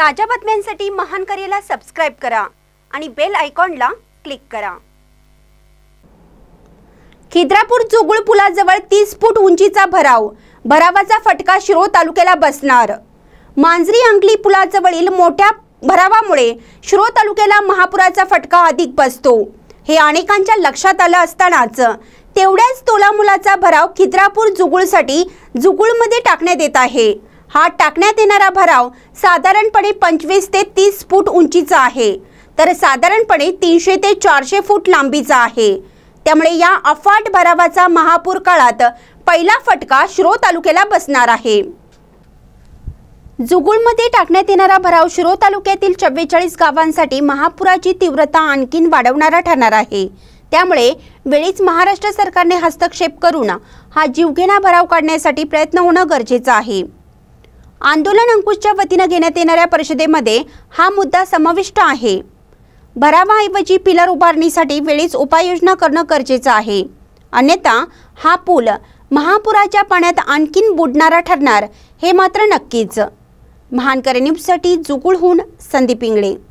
ताज्या बातम्यांसाठी महान करेला सबस्क्राईब करा आणि बेल आयकॉनला क्लिक करा खिद्रापूर जोगुळ पुलाजवळ तीस फूट उंचीचा भराव भरावाचा फटका शिरो तालुक्याला बसणार मांजरी अंकली पुलाजवळील मोठ्या भरावामुळे शिरो तालुक्याला महापुराचा फटका अधिक बसतो हे अनेकांच्या लक्षात आलं असतानाच तेवढ्याच तोलामुलाचा भराव खिद्रापूर जुगुळसाठी जुगुळमध्ये टाकण्यात येत आहे हा टाकण्यात येणारा भराव साधारणपणे पंचवीस ते तीस फूट उंचीचा आहे तर साधारणपणे तीनशे ते चारशे फूट लांबीचा आहे त्यामुळे या अफाट भरावाचा महापूर काळात पहिला फटका शिरो तालुक्याला बसणार आहे जुगुळमध्ये टाकण्यात येणारा भराव शिरो तालुक्यातील चव्वेचाळीस गावांसाठी महापुराची तीव्रता आणखीन वाढवणारा ठरणार आहे त्यामुळे वेळीच महाराष्ट्र सरकारने हस्तक्षेप करून हा जीवघेणा भराव काढण्यासाठी प्रयत्न होणं गरजेचं आहे आंदोलन अंकुशच्या वतीनं घेण्यात येणाऱ्या परिषदेमध्ये हा मुद्दा समाविष्ट आहे भरावाऐवजी पिलर उभारणीसाठी वेळीच उपाययोजना करणं गरजेचं आहे अन्यथा हा पूल महापुराच्या पाण्यात आणखीन बुडणारा ठरणार हे मात्र नक्कीच महानकरे न्यूजसाठी जुगुळहून संदीप इंगळे